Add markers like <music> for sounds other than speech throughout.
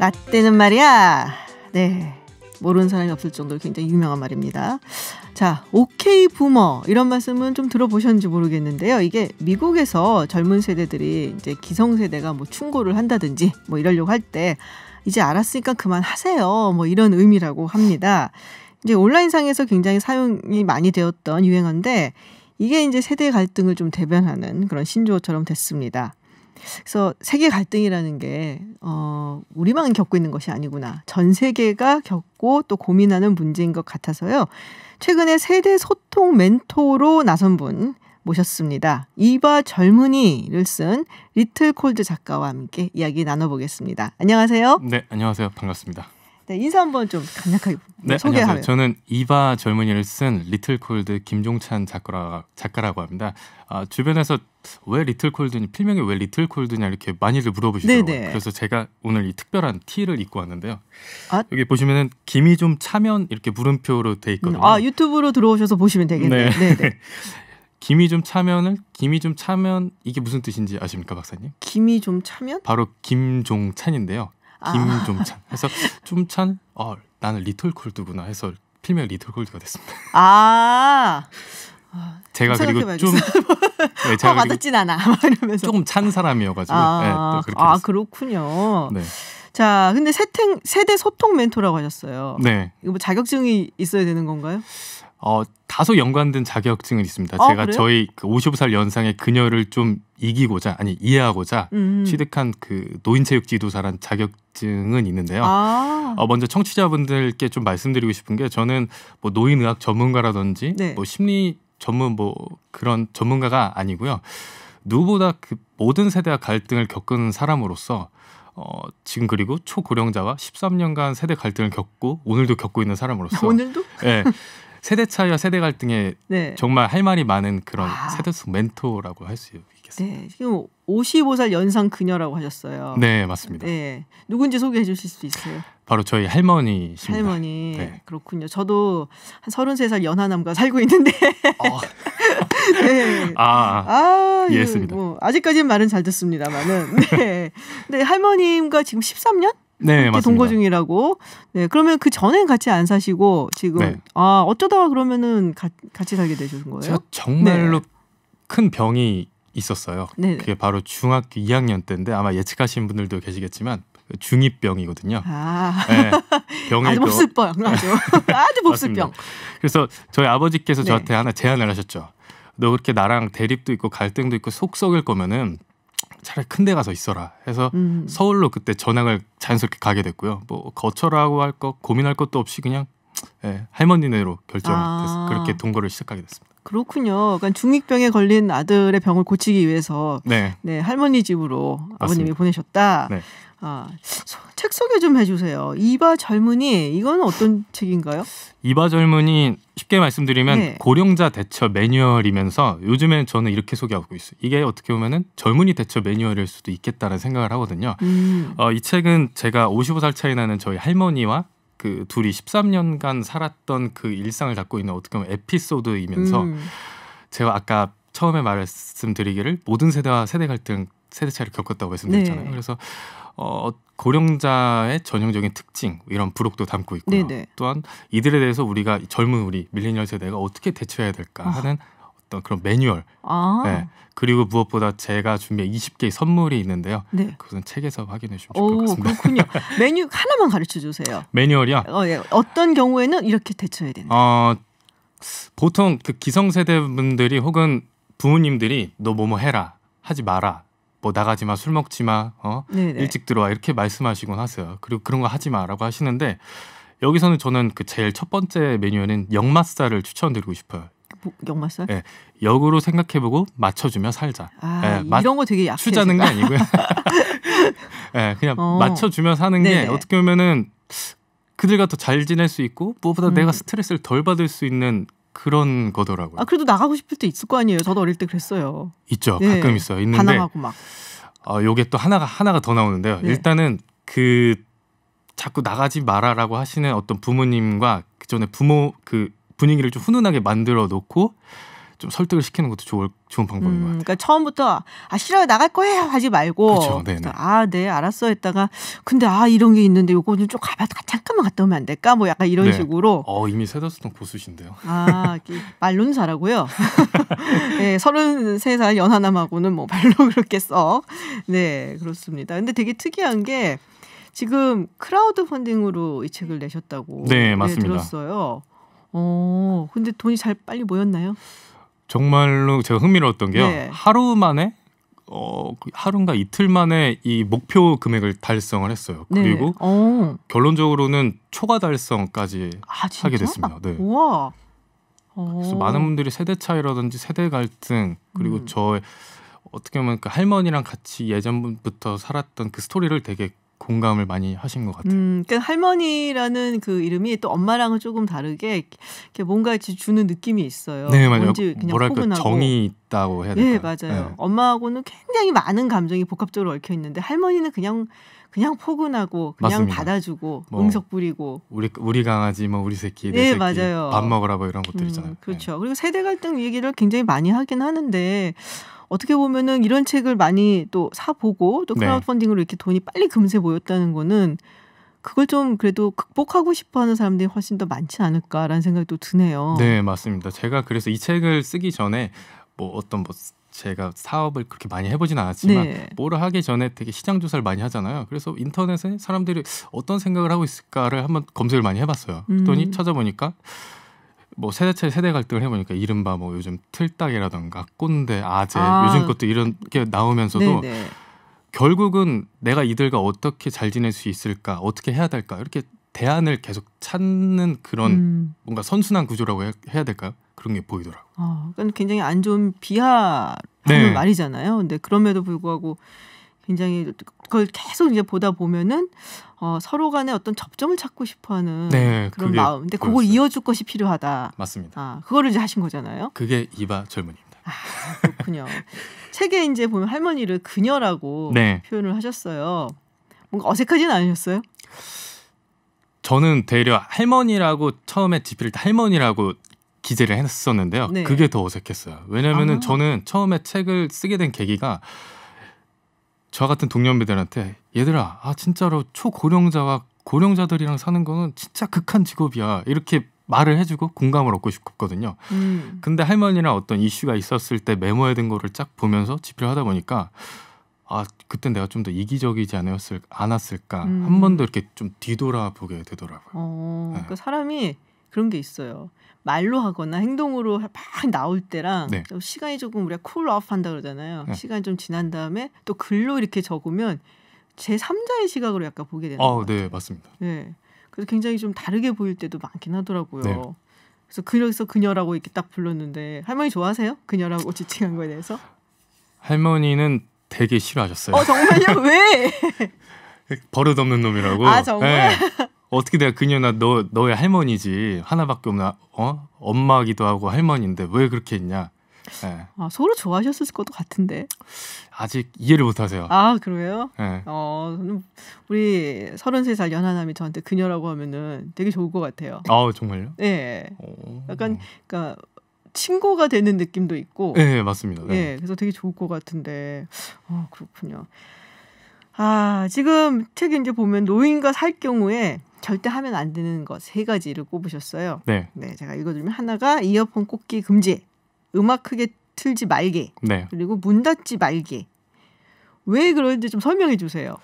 라떼는 말이야. 네. 모르는 사람이 없을 정도로 굉장히 유명한 말입니다. 자, 오케이 부머 이런 말씀은 좀 들어보셨는지 모르겠는데요. 이게 미국에서 젊은 세대들이 이제 기성 세대가 뭐 충고를 한다든지 뭐 이러려고 할 때 이제 알았으니까 그만 하세요. 뭐 이런 의미라고 합니다. 이제 온라인상에서 굉장히 사용이 많이 되었던 유행어인데 이게 이제 세대 갈등을 좀 대변하는 그런 신조어처럼 됐습니다. 그래서 세계 갈등이라는 게 어, 우리만 겪고 있는 것이 아니구나. 전 세계가 겪고 또 고민하는 문제인 것 같아서요. 최근에 세대 소통 멘토로 나선 분 모셨습니다. 이바 젊은이를 쓴 리틀 콜드 작가와 함께 이야기 나눠보겠습니다. 안녕하세요. 네, 안녕하세요. 반갑습니다. 네, 인사 한번 좀 간략하게 네, 소개하세요. 저는 이바 젊은이를 쓴 리틀 콜드 김종찬 작가라, 작가라고 합니다. 아, 주변에서 왜 리틀 콜드니 필명이 왜 리틀 콜드냐 이렇게 많이들 물어보시더라고요. 네네. 그래서 제가 오늘 이 특별한 티를 입고 왔는데요. 아, 여기 보시면은 김이 좀 차면 이렇게 물음표로 돼 음, 있거든요. 아 유튜브로 들어오셔서 보시면 되겠네요. 네 <laughs> 김이 좀 차면을 김이 좀 차면 이게 무슨 뜻인지 아십니까 박사님? 김이 좀 차면? 바로 김종찬인데요. 아. 김종찬. 해서 좀찬, 어, 나는 리톨 콜드구나 해서 필명 리톨 콜드가 됐습니다. 아. 아. 제가 그리고 좀 네, 제가 와닿진 어, 않아 <laughs> 이러면서 조금 찬 사람이어가지고 아, 네, 아 그렇군요. 네. 자, 근데 세탱, 세대 소통 멘토라고 하셨어요. 네. 이거 뭐 자격증이 있어야 되는 건가요? 어, 다소 연관된 자격증은 있습니다. 아, 제가 그래요? 저희 그 55살 연상의 그녀를 좀 이기고자 아니 이해하고자 음, 음. 취득한 그 노인체육 지도사란 자격증은 있는데요. 아. 어, 먼저 청취자분들께 좀 말씀드리고 싶은 게 저는 뭐 노인의학 전문가라든지 네. 뭐 심리 전문 뭐 그런 전문가가 아니고요. 누구보다 그 모든 세대와 갈등을 겪은 사람으로서 어, 지금 그리고 초고령자와 13년간 세대 갈등을 겪고 오늘도 겪고 있는 사람으로서 <laughs> 오늘도 예. 세대 차이와 세대 갈등에 네. 정말 할 말이 많은 그런 아. 세대속 멘토라고 할 수 있겠습니다. 네, 지금 55살 연상 그녀라고 하셨어요. 네, 맞습니다. 네, 누군지 소개해 주실 수 있어요? 바로 저희 할머니십니다. 할머니. 네. 그렇군요. 저도 한 33살 연하남과 살고 있는데. 어. <laughs> 네. 아, 아, 이해했습니다. 뭐 아직까지는 말은 잘 듣습니다만은. 네. 네, 할머님과 지금 13년? 네, 맞습니다. 동거 중이라고. 네, 그러면 그 전엔 같이 안 사시고 지금 네. 아 어쩌다가 그러면은 가, 같이 살게 되신 거예요? 제가 정말로 네. 큰 병이 있었어요. 네네. 그게 바로 중학교 2학년 때인데 아마 예측하신 분들도 계시겠지만 그 중이병이거든요. 아, 네, 병이 <laughs> 아주 몹쓸병 아주 네. <laughs> 아주 몹쓸병. 그래서 저희 아버지께서 네. 저한테 네. 하나 제안을 하셨죠. 너 그렇게 나랑 대립도 있고 갈등도 있고 속 썩일 거면은 차라리 큰 데 가서 있어라 해서 음. 서울로 그때 전학을 자연스럽게 가게 됐고요. 뭐 거처라고 할 것 고민할 것도 없이 그냥 예, 할머니네로 결정을 아. 그렇게 동거를 시작하게 됐습니다. 그렇군요. 그러니까 중이병에 걸린 아들의 병을 고치기 위해서 네, 네 할머니 집으로 맞습니다. 아버님이 보내셨다. 네. 아, 책 소개 좀 해주세요. 이바 젊은이 이건 어떤 책인가요? 이바 젊은이 쉽게 말씀드리면 네. 고령자 대처 매뉴얼이면서 요즘에 저는 이렇게 소개하고 있어요. 이게 어떻게 보면은 젊은이 대처 매뉴얼일 수도 있겠다는 라 생각을 하거든요. 음. 어, 이 책은 제가 55살 차이 나는 저희 할머니와 그 둘이 13년간 살았던 그 일상을 갖고 있는 어떻게 보면 에피소드이면서 음. 제가 아까 처음에 말씀드리기를 모든 세대와 세대 갈등 세대 차이를 겪었다고 말씀드렸잖아요. 네. 그래서 어, 고령자의 전형적인 특징 이런 부록도 담고 있고요. 네네. 네. 또한 이들에 대해서 우리가 젊은 우리 밀레니얼 세대가 어떻게 대처해야 될까 아. 하는 아. 어떤 그런 매뉴얼. 아~ 네. 그리고 무엇보다 제가 준비한 20개의 선물이 있는데요. 네. 그것은 책에서 확인해 주시면 좋을 것 같습니다. 그렇군요. <laughs> 메뉴 하나만 가르쳐 주세요. 매뉴얼이요? 어, 예. 어떤 경우에는 이렇게 대처해야 된다. 어, 보통 그 기성세대 분들이 혹은 부모님들이 너 뭐뭐 해라 하지 마라 뭐 나가지 마술 먹지 마 어? 네, 네. 일찍 들어와 이렇게 말씀하시곤 하세요. 그리고 그런 거 하지 마라고 하시는데 여기서는 저는 그 제일 첫 번째 메뉴에는 역마살를 추천드리고 싶어요. 역마살? 예, 역으로 생각해보고 맞춰주며 살자. 아, 예, 맞, 이런 거 되게 약해. 추자는 게 아니고요. <laughs> 예, 그냥 어. 맞춰주며 사는 네네. 게 어떻게 보면은 그들과 더 잘 지낼 수 있고 무엇보다 음. 내가 스트레스를 덜 받을 수 있는 그런 거더라고요. 아 그래도 나가고 싶을 때 있을 거 아니에요. 저도 어릴 때 그랬어요. 있죠. 네. 가끔 있어요. 있는데 반항하고 막. 어, 요게 또 하나가 하나가 더 나오는데요. 네. 일단은 그 자꾸 나가지 마라라고 하시는 어떤 부모님과 그 전에 부모 그 분위기를 좀 훈훈하게 만들어 놓고 좀 설득을 시키는 것도 좋을, 좋은 방법인 음, 것 같아요. 그러니까 처음부터 아 싫어요 나갈 거예요 하지 말고 아네 그렇죠. 아, 네, 알았어 했다가 근데 아 이런 게 있는데 요거 좀 가봐 잠깐만 갔다 오면 안 될까 뭐 약간 이런 네. 식으로. 어 이미 세더스톤 고수신데요. 아말로는 잘하고요. <laughs> 네 서른세 살 연하남하고는 뭐 말로 <laughs> 그렇게 썩네 그렇습니다. 근데 되게 특이한 게 지금 크라우드 펀딩으로 이 책을 내셨다고 네, 예, 맞습니다. 네, 들었어요. 어, 근데 돈이 잘 빨리 모였나요? 정말로 제가 흥미로웠던 게요. 네. 하루 만에 어, 그 하루인가 이틀 만에 이 목표 금액을 달성을 했어요. 네. 그리고 네. 결론적으로는 초과 달성까지 아, 하게 됐습니다. 네. 와 어. 그래서 많은 분들이 세대 차이라든지 세대 갈등 그리고 음. 저의 어떻게 보면 그 할머니랑 같이 예전부터 살았던 그 스토리를 되게 공감을 많이 하신 것 같아요. 음, 그러니까 할머니라는 그 이름이 또 엄마랑은 조금 다르게 이렇게 뭔가 주는 느낌이 있어요. 네, 맞아요. 뭐랄까 포근하고. 정이 있다고 해야 될까요? 네, 맞아요. 네. 엄마하고는 굉장히 많은 감정이 복합적으로 얽혀 있는데 할머니는 그냥 그냥 포근하고 그냥 맞습니다. 받아주고 뭐 응석 부리고 우리 우리 강아지 뭐 우리 새끼 내 네, 새끼 맞아요. 밥 먹으라 뭐 이런 것들 음, 있잖아요. 음, 그렇죠. 네. 그리고 세대 갈등 얘기를 굉장히 많이 하긴 하는데 어떻게 보면은 이런 책을 많이 또 사보고 또 네. 크라우드 펀딩으로 이렇게 돈이 빨리 금세 모였다는 거는 그걸 좀 그래도 극복하고 싶어하는 사람들이 훨씬 더 많지 않을까라는 생각도 드네요. 네 맞습니다. 제가 그래서 이 책을 쓰기 전에 뭐 어떤 뭐 제가 사업을 그렇게 많이 해보진 않았지만 네. 뭐를 하기 전에 되게 시장 조사를 많이 하잖아요. 그래서 인터넷에 사람들이 어떤 생각을 하고 있을까를 한번 검색을 많이 해봤어요. 그랬더니 음. 찾아보니까 뭐 세대체 세대 갈등을 해보니까 이른바 뭐 요즘 틀딱이라던가 꼰대 아재 아. 요즘 것도 이런 게 나오면서도 네네. 네. 결국은 내가 이들과 어떻게 잘 지낼 수 있을까 어떻게 해야 될까 이렇게 대안을 계속 찾는 그런 음. 뭔가 선순환 구조라고 해야 될까요? 그런 게 보이더라고요. 어, 그러니까 굉장히 안 좋은 비하라는 네. 말이잖아요. 근데 그럼에도 불구하고 굉장히 그걸 계속 이제 보다 보면은 어, 서로 간에 어떤 접점을 찾고 싶어하는 네, 그런 마음. 근데 그걸 이어줄 것이 필요하다. 맞습니다. 아, 그거를 이제 하신 거잖아요. 그게 이바 젊은입니다. 아, 그렇군요. <laughs> 책에 이제 보면 할머니를 그녀라고 네. 표현을 하셨어요. 뭔가 어색하진 않으셨어요? 저는 대려 할머니라고 처음에 집필 때 할머니라고 기재를 했었는데요. 네. 그게 더 어색했어요. 왜냐면은 아. 저는 처음에 책을 쓰게 된 계기가 저 같은 동년배들한테 얘들아, 아 진짜로 초고령자와 고령자들이랑 사는 거는 진짜 극한 직업이야. 이렇게 말을 해주고 공감을 얻고 싶거든요. 었 음. 근데 할머니랑 어떤 이슈가 있었을 때 메모해둔 거를 쫙 보면서 집필 하다 보니까 아 그때 내가 좀 더 이기적이지 않았을 않았을까 음. 한번 더 이렇게 좀 뒤돌아보게 되더라고요. 어, 네. 그니까 사람이 그런 게 있어요. 말로 하거나 행동으로 막 나올 때랑 네. 시간이 조금 우리가 쿨 c o 오프 한다 그러잖아요. 네. 시간이 좀 지난 다음에 또 글로 이렇게 적으면 제 3자의 시각으로 약간 보게 되는 아, 네, 맞습니다. 네. 그래서 굉장히 좀 다르게 보일 때도 많긴 하더라고요. 네. 그래서 그래서 그녀라고 이렇게 딱 불렀는데 할머니 좋아하세요? 그녀라고 <laughs> 지칭한 거에 대해서? 할머니는 되게 싫어하셨어요. 어 정말요? 왜? <laughs> 버릇 없는 놈이라고. 아 정말. 네. 어떻게 내가 그녀나 너 너의 할머니지 하나밖에 없나 어 엄마기도 하고 할머니인데 왜 그렇게 했냐 네. 아, 서로 좋아하셨을 것도 같은데 아직 이해를 못하세요. 아 그래요? 네. 어 우리 서른세 살 연하남이 저한테 그녀라고 하면은 되게 좋을 것 같아요. 아 정말요? 네. 오. 약간 그니까 친구가 되는 느낌도 있고. 네 맞습니다. 네. 네 그래서 되게 좋을 것 같은데 아 그렇군요. 아 지금 책에 이제 보면 노인과 살 경우에 절대 하면 안 되는 것세 가지를 꼽으셨어요. 네. 네, 제가 읽어드리면 하나가 이어폰 꽂기 금지, 음악 크게 틀지 말게, 네. 그리고 문 닫지 말게. 왜그러는지좀 설명해 주세요.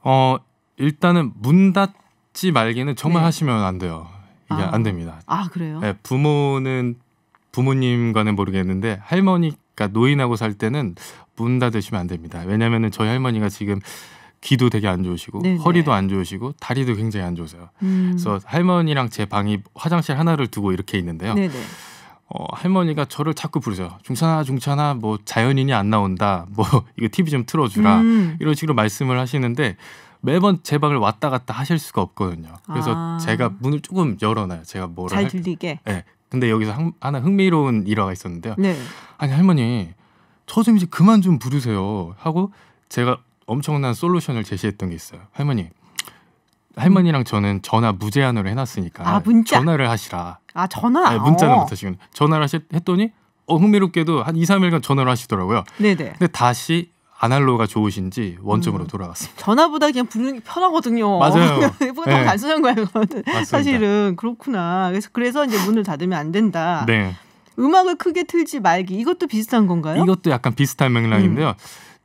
어, 일단은 문 닫지 말기는 정말 네. 하시면 안 돼요. 이게 아. 안 됩니다. 아 그래요? 네, 부모는 부모님과는 모르겠는데 할머니, 가 노인하고 살 때는 문 닫으시면 안 됩니다. 왜냐하면 저희 할머니가 지금 귀도 되게 안 좋으시고 네네. 네. 허리도 안 좋으시고 다리도 굉장히 안 좋으세요. 음. 그래서 할머니랑 제 방이 화장실 하나를 두고 이렇게 있는데요. 네네. 네. 어, 할머니가 저를 자꾸 부르세요. 중찬아, 중찬아, 뭐 자연인이 안 나온다. 뭐 <laughs> 이거 TV 좀 틀어주라. 음. 이런 식으로 말씀을 하시는데 매번 제 방을 왔다 갔다 하실 수가 없거든요. 그래서 아. 제가 문을 조금 열어놔요. 제가 뭐를 잘 들리게. 할... 네. 근데 여기서 한, 하나 흥미로운 일화가 있었는데요. 네. 아니 할머니, 저 좀 이제 그만 좀 부르세요. 하고 제가 엄청난 솔루션을 제시했던 게 있어요. 할머니, 할머니랑 저는 전화 무제한으로 해놨으니까 아, 문자? 전화를 하시라. 아 전화? 아니, 네, 문자는 어. 못하시고 전화를 하시, 했더니 어, 흥미롭게도 한 2, 3일간 전화를 하시더라고요. 네네. 근데 다시 아날로가 좋으신지 원점으로 음. 돌아갔습니다. 전화보다 그냥 부르는 게 편하거든요. 맞아요. 너무 <laughs> 네. 단순한 거예요. 사실은 그렇구나. 그래서 그래서 이제 문을 닫으면 안 된다. 네. 음악을 크게 틀지 말기 이것도 비슷한 건가요? 이것도 약간 비슷한 맥락인데요. 음.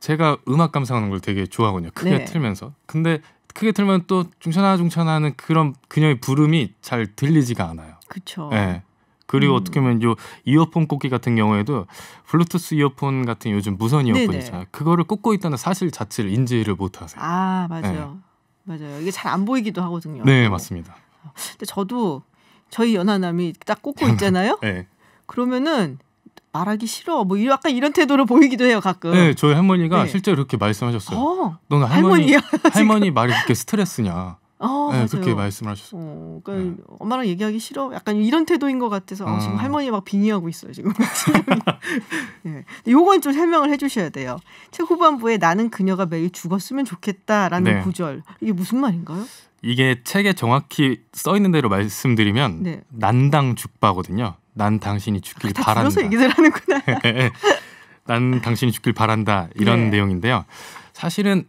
제가 음악 감상하는 걸 되게 좋아하거든요. 크게 네. 틀면서. 근데 크게 틀면 또중천하중천 하는 그런 그녀의 부름이 잘 들리지가 않아요. 그렇죠. 네. 그리고 음. 어떻게 보면 요 이어폰 꽂기 같은 경우에도 블루투스 이어폰 같은 요즘 무선 이어폰이잖아요. 그거를 꽂고 있다는 사실 자체를 인지를 못하세요. 아 맞아요, 네. 맞아요. 이게 잘 안 보이기도 하거든요. 네 맞습니다. 근데 저도 저희 연하남이 딱 꽂고 있잖아요. <laughs> 네. 그러면은 말하기 싫어. 뭐 약간 이런 태도로 보이기도 해요 가끔. 네, 저희 할머니가 네. 실제로 그렇게 말씀하셨어요. 어, 너는 할머니 할머니야, <laughs> 할머니 말이 그렇게 스트레스냐. 어, 네, 그렇게 말씀하셨어요. 어, 그러니까 네. 엄마랑 얘기하기 싫어. 약간 이런 태도인 것 같아서 어. 아. 지금 할머니 막 빙의하고 있어요 지금. <laughs> 네. 요건 좀 설명을 해주셔야 돼요. 책 후반부에 나는 그녀가 매일 죽었으면 좋겠다라는 네. 구절 이게 무슨 말인가요? 이게 책에 정확히 써 있는 대로 말씀드리면 네. 난당 죽바거든요. 난 당신이 죽길 아, 바란다. 들어서 얘기들 하는구나. <laughs> 난 당신이 죽길 바란다 이런 네. 내용인데요. 사실은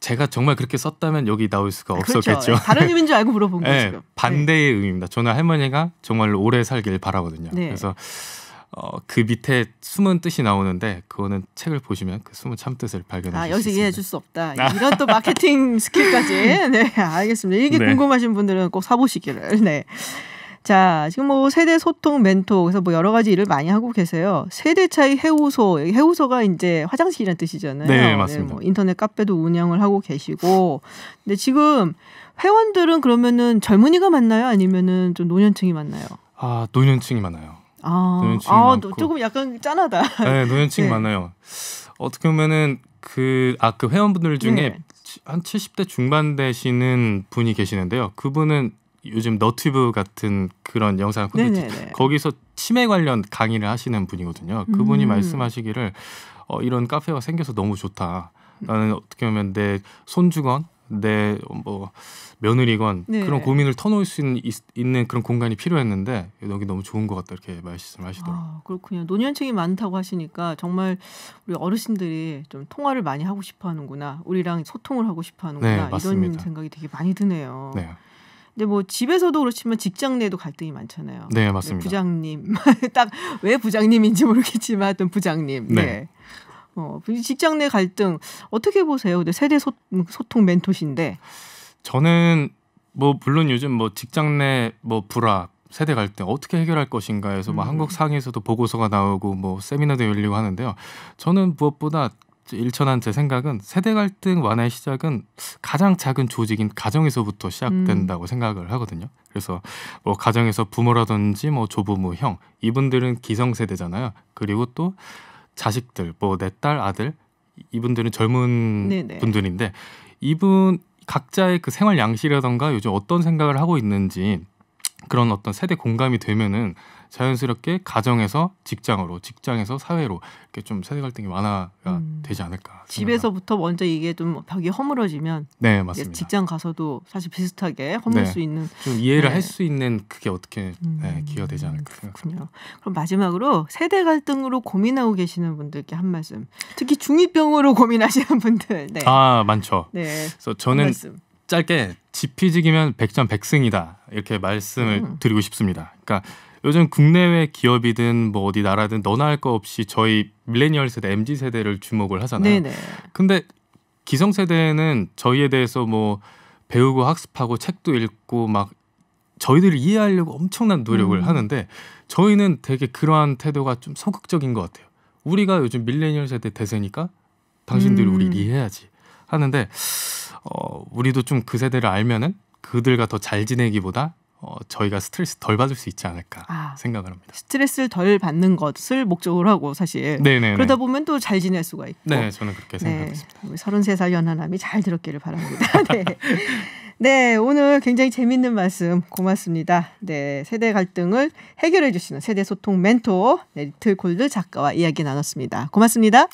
제가 정말 그렇게 썼다면 여기 나올 수가 그렇죠. 없었겠죠. 그렇죠. 다른 의미인 줄 알고 물어본 <laughs> 네, 거죠. 네, 반대의 네. 의미입니다. 저는 할머니가 정말 오래 살길 바라거든요. 네. 그래서 어, 그 밑에 숨은 뜻이 나오는데 그거는 책을 보시면 그 숨은 참뜻을 발견하실 아, 여기서 이해해 줄 수 없다. 아. 이런 또 마케팅 스킬까지. <laughs> 네, 알겠습니다. 이게 네. 궁금하신 분들은 꼭 사보시기를. 네. 자, 지금 뭐 세대 소통 멘토 그래서 뭐 여러 가지 일을 많이 하고 계세요. 세대 차이 해우소, 해우소가 이제 화장실이란 뜻이잖아요. 네, 맞습니다. 네, 뭐 인터넷 카페도 운영을 하고 계시고. 근데 지금 회원들은 그러면은 젊은이가 만나요? 아니면은 좀 노년층이 만나요? 아, 노년층이 많아요. 아, 노년층이 아 많고. 조금 약간 짠하다. 네, 노년층 네. 많아요. 어떻게 보면은 그 아그 아, 그 회원분들 중에 네. 한 70대 중반 되시는 분이 계시는데요. 그분은 요즘 너튜브 같은 그런 영상 콘텐츠 네, 네, 네. 거기서 치매 관련 강의를 하시는 분이거든요. 그분이 음. 말씀하시기를 어, 이런 카페가 생겨서 너무 좋다. 나는 어떻게 보면 내 손주건 내 뭐 며느리건 네. 그런 고민을 터놓을 수 있는, 있는, 그런 공간이 필요했는데 여기 너무 좋은 것 같다 이렇게 말씀하시더라고요. 아, 그렇군요. 노년층이 많다고 하시니까 정말 우리 어르신들이 좀 통화를 많이 하고 싶어하는구나, 우리랑 소통을 하고 싶어하는구나 네, 이런 생각이 되게 많이 드네요. 네. 근데 뭐 집에서도 그렇지만 직장 내도 에 갈등이 많잖아요. 네, 맞습니다. 부장님. <laughs> 딱 왜 부장님인지 모르겠지만 어떤 부장님. 네. 네. 어, 그 직장 내 갈등 어떻게 보세요? 세대 소, 소통 멘토신데. 저는 뭐 물론 요즘 뭐 직장 내 뭐 불합 세대 갈등 어떻게 해결할 것인가 해서 뭐 음. 뭐 한국 상에서도 보고서가 나오고 뭐 세미나도 열리고 하는데요. 저는 무엇보다 일천한 제 생각은 세대 갈등 완화의 시작은 가장 작은 조직인 가정에서부터 시작된다고 음. 생각을 하거든요. 그래서 뭐 가정에서 부모라든지 뭐 조부모, 형 이분들은 기성세대잖아요. 그리고 또 자식들, 뭐 내 딸, 아들 이분들은 젊은 네네. 분들인데 이분 각자의 그 생활 양식이라던가 요즘 어떤 생각을 하고 있는지 그런 어떤 세대 공감이 되면은 자연스럽게 가정에서 직장으로 직장에서 사회로 이렇게 좀 세대 갈등이 완화가 음. 되지 않을까 생각합니 집에서부터 먼저 이게 좀 벽이 허물어지면 네 맞습니다 직장 가서도 사실 비슷하게 허물 네. 수 있는 좀 이해를 네. 할수 있는 그게 어떻게 음. 네, 기여되지 않을까 생각합니다 그럼 마지막으로 세대 갈등으로 고민하고 계시는 분들께 한 말씀 특히 중이병으로 고민하시는 분들 네. 아 많죠 네. 그래서 저는 짧게 지피지기면 100점 1 0 0승이다 이렇게 말씀을 음. 드리고 싶습니다. 그러니까 요즘 국내외 기업이든 뭐 어디 나라든 너나 할 거 없이 저희 밀레니얼 세대 MZ 세대를 주목을 하잖아요. 네네. 근데 기성 세대는 저희에 대해서 뭐 배우고 학습하고 책도 읽고 막 저희들을 이해하려고 엄청난 노력을 음. 하는데 저희는 되게 그러한 태도가 좀 소극적인 것 같아요. 우리가 요즘 밀레니얼 세대 대세니까 당신들이 음. 우리 이해해야지. 하는데 어, 우리도 좀 그 세대를 알면은 그들과 더 잘 지내기보다 어, 저희가 스트레스 덜 받을 수 있지 않을까 아, 생각을 합니다. 스트레스를 덜 받는 것을 목적으로 하고 사실 네네네. 그러다 보면 또 잘 지낼 수가 있고. 네, 저는 그렇게 생각했습니다. 네, 33살 연하남이 잘 들었기를 바랍니다. <laughs> 네. 네, 오늘 굉장히 재밌는 말씀 고맙습니다. 네, 세대 갈등을 해결해 주시는 세대 소통 멘토 네, 리틀 골드 작가와 이야기 나눴습니다. 고맙습니다.